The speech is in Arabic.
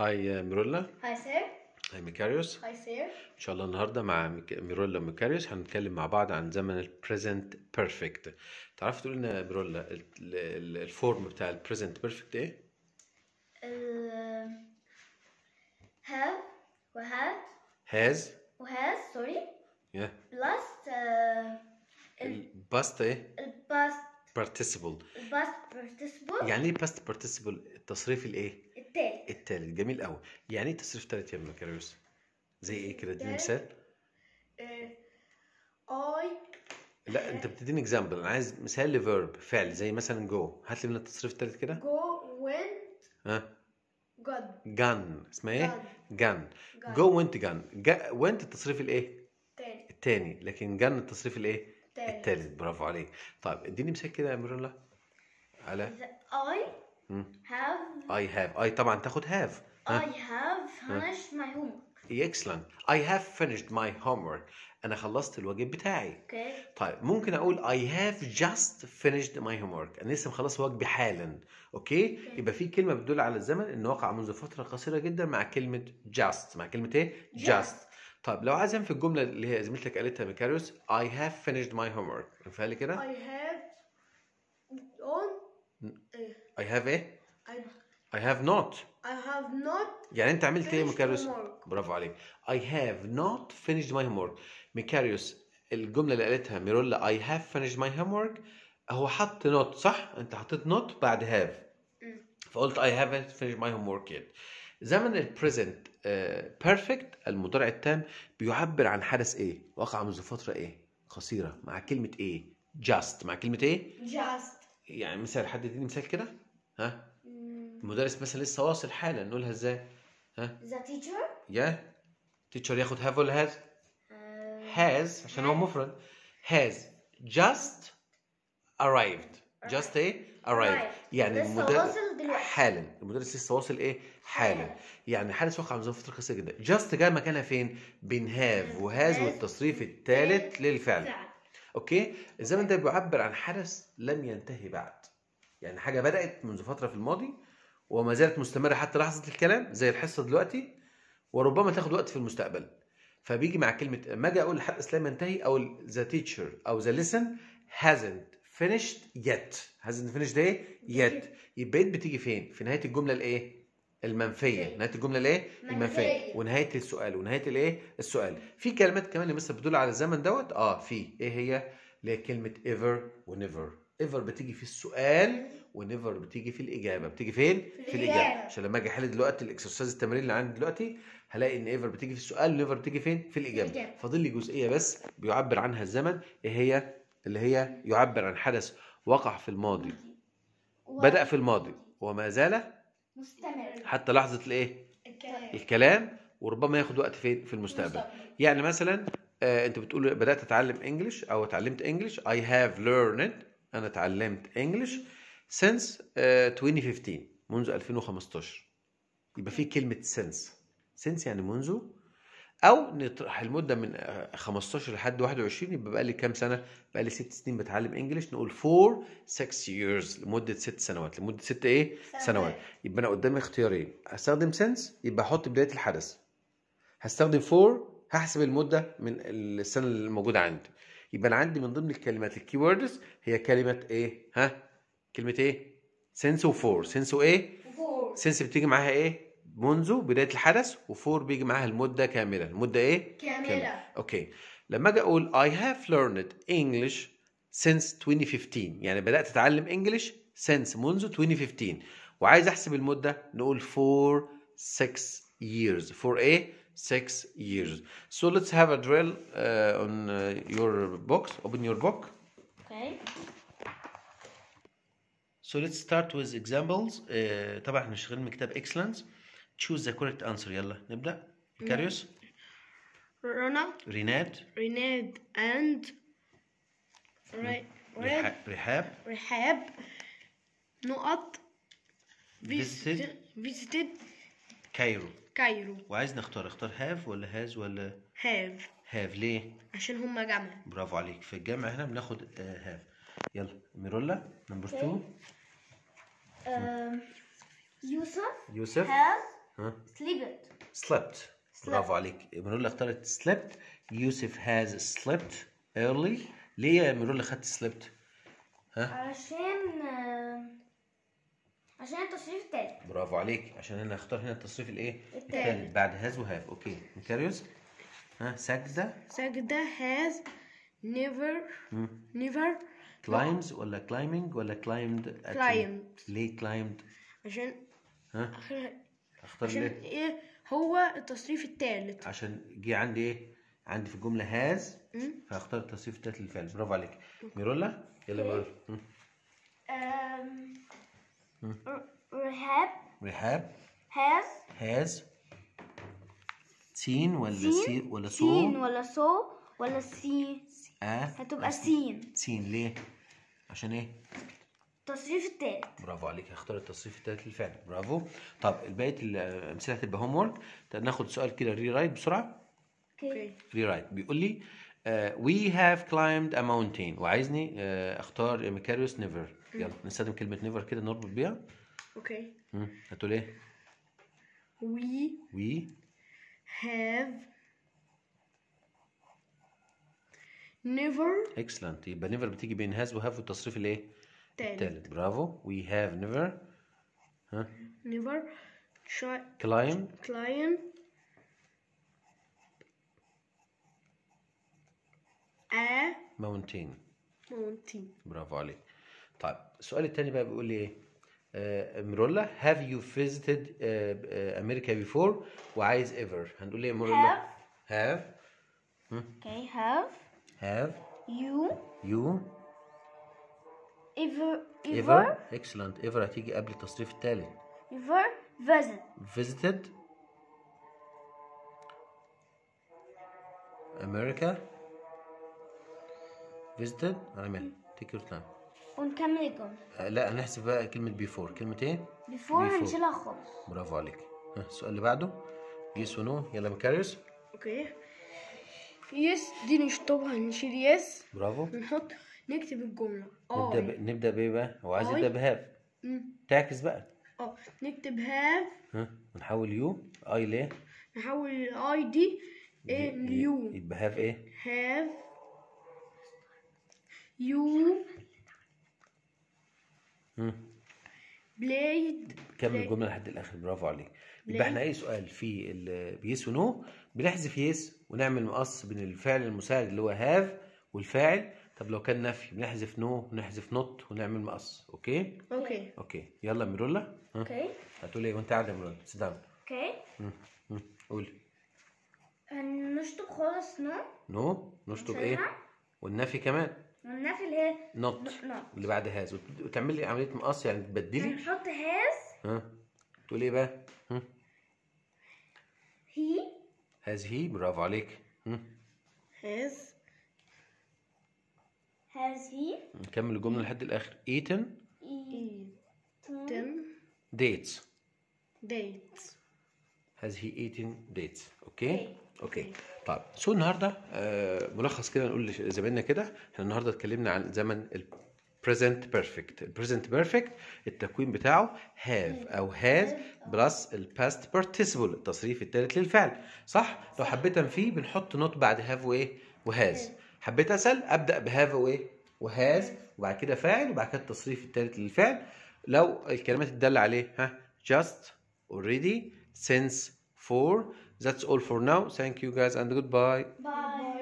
هاي ميرولا هاي سير هاي ميكاريوس هاي سير ان شاء الله النهارده مع ميرولا وميكاريوس هنتكلم مع بعض عن زمن البريزنت بيرفكت تعرف تقول لنا ميرولا الفورم بتاع البريزنت بيرفكت ايه uh, have وهاز هاز وهاز سوري yeah. بلس uh, الباست ايه الباست participle الباست participle يعني ايه past participle التصريف الايه التالت جميل قوي يعني ايه تصريف تالت يمك يا ريوس زي ايه كده اديني مثال آه، اي لا انت بتديني اكزامبل انا عايز مثال لفيرب فعل زي مثلا جو هات لي من التصريف التالت كده جو وينت ها جن جن اسمها ايه جن جو وينت جن وينت التصريف الايه التاني لكن جن التصريف الايه التالت برافو عليك طيب اديني مثال كده يا ميرولا على اي هاف I have I طبعا تاخد have I have finished my homework إيه، excellent I have finished my homework أنا خلصت الواجب بتاعي okay. طيب ممكن أقول I have just finished my homework أنا لسه مخلص واجبي حالا أوكي okay. يبقى في كلمة بتدل على الزمن إن وقع منذ فترة قصيرة جدا مع كلمة just مع كلمة إيه just, just. طيب لو عايز في الجملة اللي هي زميلتك قالتها ميكاريوس I have finished my homework فهل كده I have on I have إيه I have not I have not يعني انت عملت ايه ميكاريوس برافو عليك I have not finished my homework ميكاريوس الجمله اللي قالتها ميرولا I have finished my homework هو حط not صح انت حطيت not بعد have فقلت I haven't finished my homework yet زمن البريزنت بيرفكت آه، المضارع التام بيعبر عن حدث ايه وقع منذ فتره ايه قصيره مع كلمه ايه just مع كلمه ايه just يعني مثال حد يديني مثال كده ها المدرس مثلا لسه واصل حالا نقولها ازاي ها ذا تيتشر يا تيتشر ياخد هاف ولا هاز هاز عشان هو مفرد هاز just arrived just ايه arrived يعني المدرس حالا المدرس لسه واصل ايه حالا يعني حالا وقع من فتره قصيره جدا just جاء مكانها فين بين هاف وهاز والتصريف الثالث للفعل اوكي الزمن ده بيعبر عن حدث لم ينتهي بعد يعني حاجه بدات منذ فتره في الماضي وما زالت مستمره حتى لحظه الكلام زي الحصه دلوقتي وربما تاخد وقت في المستقبل فبيجي مع كلمه ما اجي اقول الحلقه الاسلاميه ينتهي او ذا teacher او ذا ليسن hasn't finished yet hasn't finished ده ايه؟ yet يبقى بتيجي فين؟ في نهايه الجمله الايه؟ المنفيه نهايه الجمله الايه المنفيه ونهايه السؤال ونهايه الايه السؤال في كلمات كمان مثلا بتدل على الزمن دوت اه في ايه هي اللي هي كلمه ايفر ونيفر ايفر بتيجي في السؤال ونيفر بتيجي في الاجابه بتيجي فين في الاجابه عشان لما اجي احل دلوقتي الاكسرسايز التمرين اللي عندي دلوقتي هلاقي ان ايفر بتيجي في السؤال ونيفر بتيجي فين في الاجابه, الإجابة. فاضل لي جزئيه بس بيعبر عنها الزمن ايه هي اللي هي يعبر عن حدث وقع في الماضي بدا في الماضي وما زال مستمر حتى لحظه الايه الكلام, الكلام وربما ياخد وقت فين في المستقبل, يعني مثلا آه انت بتقول بدات اتعلم انجلش او اتعلمت انجلش اي هاف ليرند انا اتعلمت انجلش since 2015 آه، منذ 2015 يبقى في كلمه سنس سنس يعني منذ او نطرح المده من 15 آه، لحد 21 يبقى بقى لي كام سنه بقى لي 6 سنين بتعلم انجلش نقول 4 6 years لمده 6 سنوات لمده 6 ايه سنوات, يبقى انا قدامي اختيارين هستخدم سنس يبقى احط بدايه الحدث هستخدم 4 هحسب المده من السنه اللي موجوده عندي يبقى انا عندي من ضمن الكلمات الكي ووردز هي كلمه ايه ها كلمه ايه سنس وفور سنس وايه سنس بتيجي معاها ايه منذ بدايه الحدث وفور بيجي معاها المده كامله المده ايه كامله, كاملة. اوكي لما اجي اقول I have learned English since 2015 يعني بدات اتعلم انجلش since منذ 2015 وعايز احسب المده نقول for 6 years for ايه six years. So let's have a drill uh, on uh, your box. Open your book. Okay. So let's start with examples. Uh, طبعا احنا شغالين كتاب excellence. Choose the correct answer. يلا نبدأ. كاريوس. Rona. ريناد. ريناد and Rehab. Rehab. رحاب. نقط. Visited. Visited. Cairo. كايرو وعايز نختار اختار هاف ولا هاز ولا هاف هاف ليه عشان هما جمع برافو عليك في الجمع هنا بناخد هاف آه، يلا ميرولا نمبر 2 um، يوسف يوسف هاز سليبت سليبت برافو عليك ميرولا اختارت سليبت يوسف هاز سليبت ايرلي ليه يا ميرولا خدت سليبت ها عشان عشان التصريف التالت برافو عليك عشان انا اختار هنا التصريف الايه التالت بعد هاز وهاف اوكي نكريوس ها سجدة سجدة هاز نيفر نيفر كلايمز ولا كلايمينج ولا كلايمد كلايمد ليه كلايمد عشان ها اخرها اختار عشان ليه؟ ايه هو التصريف الثالث عشان جه عندي ايه عندي في الجمله هاز فهختار التصريف الثالث للفعل برافو عليك ميرولا يلا بقى رهاب رهاب هاز هاز سين ولا سين ولا سو سين ولا سو ولا سين آه. Ah. هتبقى سين سين ليه؟ عشان ايه؟ التصريف التالت برافو عليك هختار التصريف التالت للفعل برافو طب الباقي الامثله هتبقى هوم وورك ناخد سؤال كده ري رايت بسرعه اوكي ري رايت بيقول لي وي هاف كلايمد ا ماونتين وعايزني uh, اختار ميكاريوس نيفر يلا نستخدم كلمة نيفر كده نربط بيها اوكي هتقول ايه؟ وي وي هاف نيفر اكسلنت يبقى نيفر بتيجي بين هاز وهاف والتصريف الايه؟ التالت برافو وي هاف نيفر ها نيفر كلايم كلايم ا ماونتين ماونتين برافو عليك طيب السؤال الثاني بقى بيقول لي ايه have you visited America before Why is ever هنقول مرولا have have okay have have you you ever ever excellent ever هتيجي قبل التصريف التالي ever visited visited America visited أنا مين take your time ونكمل الجمله لا هنحسب بقى كلمه بيفور كلمه ايه بيفور هنشيلها خالص برافو عليك السؤال اللي بعده يس ونو يلا مكاريوس اوكي يس دي نشطبها نشيل يس برافو نحط نكتب الجمله اه نبدا ب... نبدا بايه بقى هو عايز يبدا بهاف تعكس بقى اه نكتب هاف ها ونحول يو اي ليه نحول الاي دي ايه ليو يبقى هاف ايه هاف يو بلايد كمل الجمله لحد الاخر برافو عليك يبقى احنا اي سؤال في بيس ونو بنحذف يس ونعمل مقص بين الفعل المساعد اللي هو هاف والفاعل طب لو كان نفي بنحذف نو ونحذف نوت ونعمل مقص اوكي اوكي اوكي يلا ميرولا اوكي هتقولي ايه وانت قاعده يا ميرولا سيت داون اوكي قولي نشطب خالص نو نو نشطب ايه والنفي كمان وننفي اللي هي نط اللي بعد هاز وتعملي عمليه مقص يعني تبدلي نحط هاز ها تقول ايه بقى؟ هي هاز هي برافو عليك هاز هاز هي نكمل الجمله لحد الاخر ايتن ايتن ديتس ديتس هاز هي ايتن ديتس اوكي اوكي طيب سو النهارده آه، ملخص كده نقول لزمايلنا كده احنا النهارده اتكلمنا عن زمن present perfect present perfect التكوين بتاعه have او has بلس الباست participle التصريف الثالث للفعل صح لو حبيت انفيه بنحط نوت بعد have وايه وهاز حبيت اسال ابدا بهاف وايه وهاز وبعد كده فاعل وبعد كده التصريف الثالث للفعل لو الكلمات الداله عليه ها just already since for That's all for now. Thank you guys and goodbye. Bye.